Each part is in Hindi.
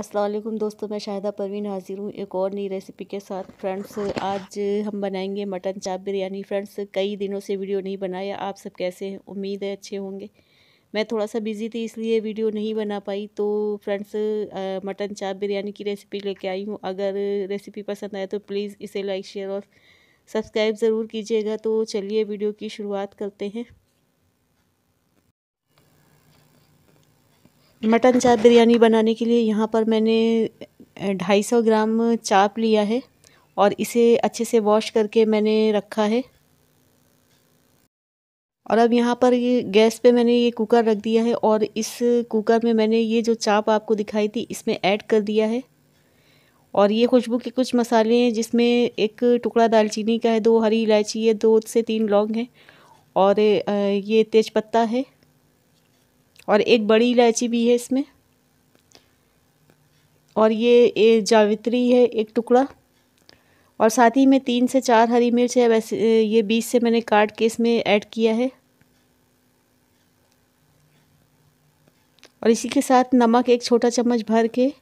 असलम दोस्तों मैं शाहिदा परवीन हाज़िर हूँ एक और नई रेसिपी के साथ फ्रेंड्स आज हम बनाएंगे मटन चाप बिरयानी फ्रेंड्स कई दिनों से वीडियो नहीं बनाया आप सब कैसे हैं उम्मीद है अच्छे होंगे मैं थोड़ा सा बिज़ी थी इसलिए वीडियो नहीं बना पाई तो फ्रेंड्स मटन चाप बिरयानी की रेसिपी लेके आई हूँ अगर रेसिपी पसंद आए तो प्लीज़ इसे लाइक शेयर और सब्सक्राइब ज़रूर कीजिएगा तो चलिए वीडियो की शुरुआत करते हैं मटन चाप बिरयानी बनाने के लिए यहाँ पर मैंने ढाई सौ ग्राम चाप लिया है और इसे अच्छे से वॉश करके मैंने रखा है और अब यहाँ पर ये गैस पे मैंने ये कुकर रख दिया है और इस कुकर में मैंने ये जो चाप आपको दिखाई थी इसमें ऐड कर दिया है और ये खुशबू के कुछ मसाले हैं जिसमें एक टुकड़ा दालचीनी का है दो हरी इलायची है दो से तीन लौंग हैं और ये तेज़पत्ता है और एक बड़ी इलायची भी है इसमें और ये, ये जावित्री है एक टुकड़ा और साथ ही में तीन से चार हरी मिर्च है वैसे ये बीस से मैंने काट के इसमें ऐड किया है और इसी के साथ नमक एक छोटा चम्मच भर के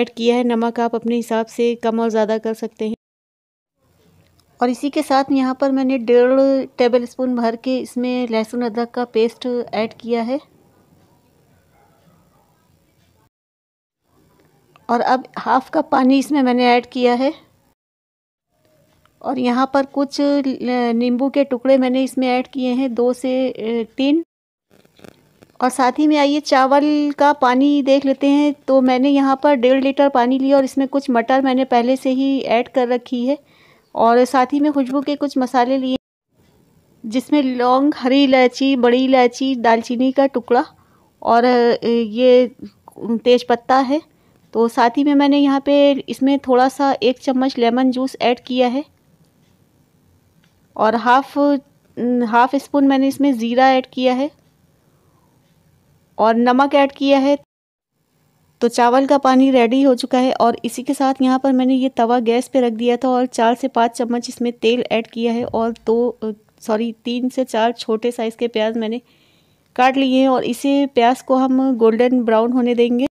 ऐड किया है नमक आप अपने हिसाब से कम और ज़्यादा कर सकते हैं और इसी के साथ यहाँ पर मैंने डेढ़ टेबल स्पून भर के इसमें लहसुन अदरक का पेस्ट ऐड किया है और अब हाफ़ कप पानी इसमें मैंने ऐड किया है और यहाँ पर कुछ नींबू के टुकड़े मैंने इसमें ऐड किए हैं दो से तीन और साथ ही में आइए चावल का पानी देख लेते हैं तो मैंने यहाँ पर डेढ़ लीटर पानी लिया और इसमें कुछ मटर मैंने पहले से ही ऐड कर रखी है और साथ ही में खुशबू के कुछ मसाले लिए जिसमें लौंग हरी इलायची बड़ी इलायची दालचीनी का टुकड़ा और ये तेज पत्ता है तो साथ ही में मैंने यहाँ पे इसमें थोड़ा सा एक चम्मच लेमन जूस ऐड किया है और हाफ़ हाफ़ स्पून मैंने इसमें ज़ीरा ऐड किया है और नमक ऐड किया है तो चावल का पानी रेडी हो चुका है और इसी के साथ यहाँ पर मैंने ये तवा गैस पे रख दिया था और चार से पाँच चम्मच इसमें तेल ऐड किया है और दो सॉरी तीन से चार छोटे साइज़ के प्याज मैंने काट लिए हैं और इसे प्याज को हम गोल्डन ब्राउन होने देंगे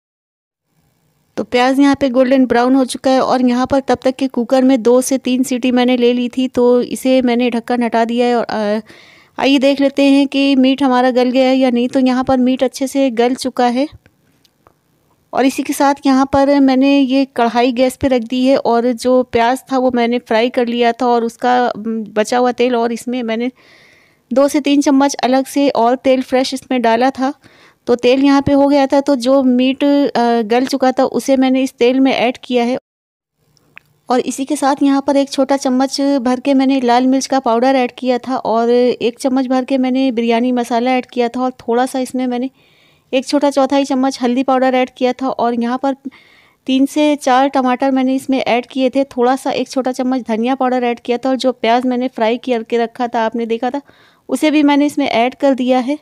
तो प्याज यहाँ पे गोल्डन ब्राउन हो चुका है और यहाँ पर तब तक के कुकर में दो से तीन सीटी मैंने ले ली थी तो इसे मैंने ढक्कन हटा दिया है और आइए देख लेते हैं कि मीट हमारा गल गया है या नहीं तो यहाँ पर मीट अच्छे से गल चुका है और इसी के साथ यहाँ पर मैंने ये कढ़ाई गैस पे रख दी है और जो प्याज था वो मैंने फ्राई कर लिया था और उसका बचा हुआ तेल और इसमें मैंने दो से तीन चम्मच अलग से और तेल फ्रेश इसमें डाला था तो तेल यहाँ पे हो गया था तो जो मीट गल चुका था उसे मैंने इस तेल में ऐड किया है और इसी के साथ यहाँ पर एक छोटा चम्मच भर के मैंने लाल मिर्च का पाउडर ऐड किया था और एक चम्मच भर के मैंने बिरयानी मसाला ऐड किया था और थोड़ा सा इसमें मैंने एक छोटा चौथाई चम्मच हल्दी पाउडर ऐड किया था और यहाँ पर तीन से चार टमाटर मैंने इसमें ऐड किए थे थोड़ा सा एक छोटा चम्मच धनिया पाउडर ऐड किया था और जो प्याज मैंने फ्राई करके रखा था आपने देखा था उसे भी मैंने इसमें ऐड कर दिया है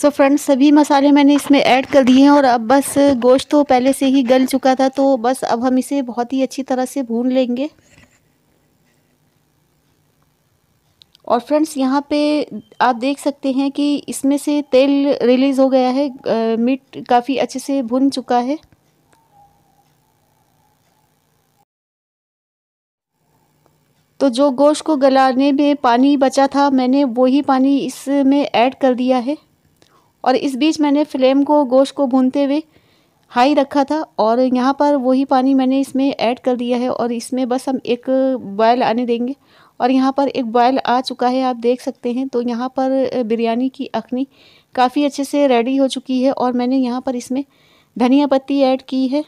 सो so फ्रेंड्स सभी मसाले मैंने इसमें ऐड कर दिए हैं और अब बस गोश्त तो पहले से ही गल चुका था तो बस अब हम इसे बहुत ही अच्छी तरह से भून लेंगे और फ्रेंड्स यहाँ पे आप देख सकते हैं कि इसमें से तेल रिलीज़ हो गया है आ, मीट काफ़ी अच्छे से भुन चुका है तो जो गोश्त को गलाने में पानी बचा था मैंने वही पानी इसमें ऐड कर दिया है और इस बीच मैंने फ्लेम को गोश्त को भूनते हुए हाई रखा था और यहाँ पर वही पानी मैंने इसमें ऐड कर दिया है और इसमें बस हम एक बॉयल आने देंगे और यहाँ पर एक बॉयल आ चुका है आप देख सकते हैं तो यहाँ पर बिरयानी की अखनी काफ़ी अच्छे से रेडी हो चुकी है और मैंने यहाँ पर इसमें धनिया पत्ती ऐड की है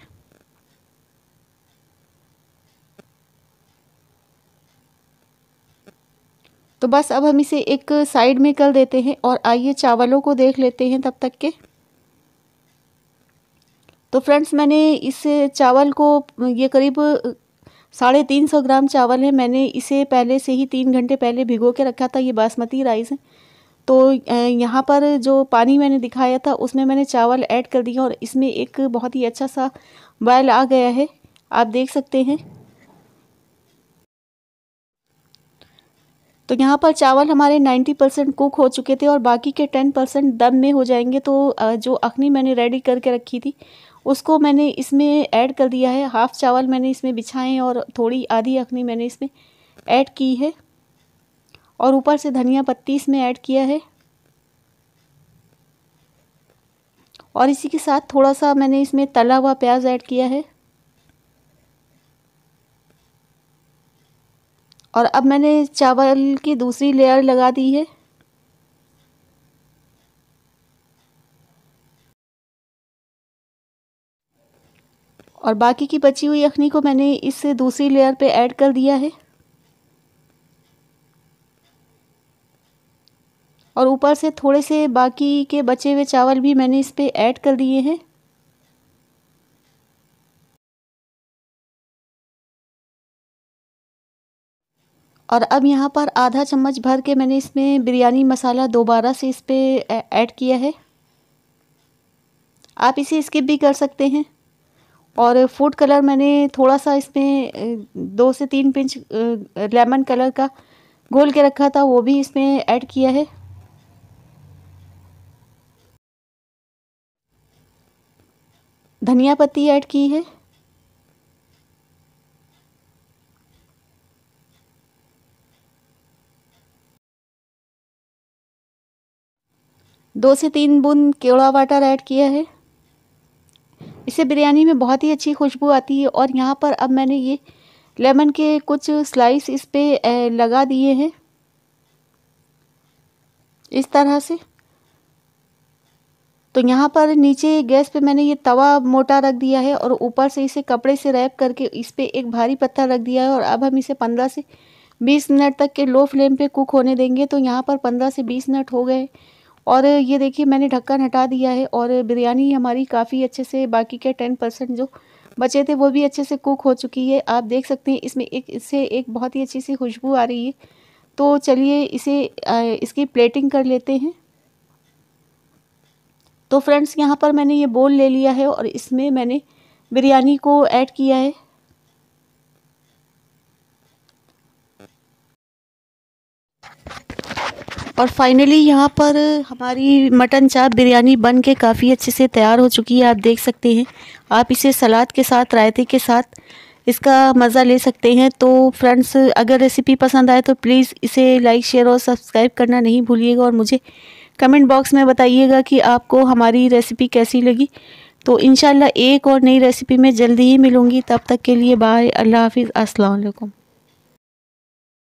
तो बस अब हम इसे एक साइड में कर देते हैं और आइए चावलों को देख लेते हैं तब तक के तो फ्रेंड्स मैंने इस चावल को ये करीब साढ़े तीन सौ ग्राम चावल है मैंने इसे पहले से ही तीन घंटे पहले भिगो के रखा था ये बासमती राइस है तो यहाँ पर जो पानी मैंने दिखाया था उसमें मैंने चावल ऐड कर दिया और इसमें एक बहुत ही अच्छा सा बॉयल आ गया है आप देख सकते हैं तो यहाँ पर चावल हमारे 90 परसेंट कुक हो चुके थे और बाकी के 10 परसेंट दम में हो जाएंगे तो जो अखनी मैंने रेडी करके रखी थी उसको मैंने इसमें ऐड कर दिया है हाफ़ चावल मैंने इसमें बिछाए हैं और थोड़ी आधी अखनी मैंने इसमें ऐड की है और ऊपर से धनिया पत्ती इसमें ऐड किया है और इसी के साथ थोड़ा सा मैंने इसमें तला हुआ प्याज ऐड किया है और अब मैंने चावल की दूसरी लेयर लगा दी है और बाकी की बची हुई यखनी को मैंने इस दूसरी लेयर पे ऐड कर दिया है और ऊपर से थोड़े से बाकी के बचे हुए चावल भी मैंने इस पर ऐड कर दिए हैं और अब यहाँ पर आधा चम्मच भर के मैंने इसमें बिरयानी मसाला दोबारा से इस पर ऐड किया है आप इसे स्किप भी कर सकते हैं और फूड कलर मैंने थोड़ा सा इसमें दो से तीन पिंच लेमन कलर का घोल के रखा था वो भी इसमें ऐड किया है धनिया पत्ती ऐड की है दो से तीन बूंद केवड़ा वाटर ऐड किया है इससे बिरयानी में बहुत ही अच्छी खुशबू आती है और यहाँ पर अब मैंने ये लेमन के कुछ स्लाइस इस पर लगा दिए हैं इस तरह से तो यहाँ पर नीचे गैस पे मैंने ये तवा मोटा रख दिया है और ऊपर से इसे कपड़े से रैप करके इस पर एक भारी पत्थर रख दिया है और अब हम इसे पंद्रह से बीस मिनट तक के लो फ्लेम पे कुक होने देंगे तो यहाँ पर पंद्रह से बीस मिनट हो गए और ये देखिए मैंने ढक्कन हटा दिया है और बिरयानी हमारी काफ़ी अच्छे से बाकी के टेन परसेंट जो बचे थे वो भी अच्छे से कुक हो चुकी है आप देख सकते हैं इसमें एक इससे एक बहुत ही अच्छी सी खुशबू आ रही है तो चलिए इसे इसकी प्लेटिंग कर लेते हैं तो फ्रेंड्स यहाँ पर मैंने ये बोल ले लिया है और इसमें मैंने बिरयानी को ऐड किया है और फाइनली यहाँ पर हमारी मटन चाप बिरयानी बन के काफ़ी अच्छे से तैयार हो चुकी है आप देख सकते हैं आप इसे सलाद के साथ रायते के साथ इसका मज़ा ले सकते हैं तो फ्रेंड्स अगर रेसिपी पसंद आए तो प्लीज़ इसे लाइक शेयर और सब्सक्राइब करना नहीं भूलिएगा और मुझे कमेंट बॉक्स में बताइएगा कि आपको हमारी रेसिपी कैसी लगी तो इन एक और नई रेसिपी में जल्दी ही मिलूँगी तब तक के लिए बाय अल्लाह हाफिज़ असलकुम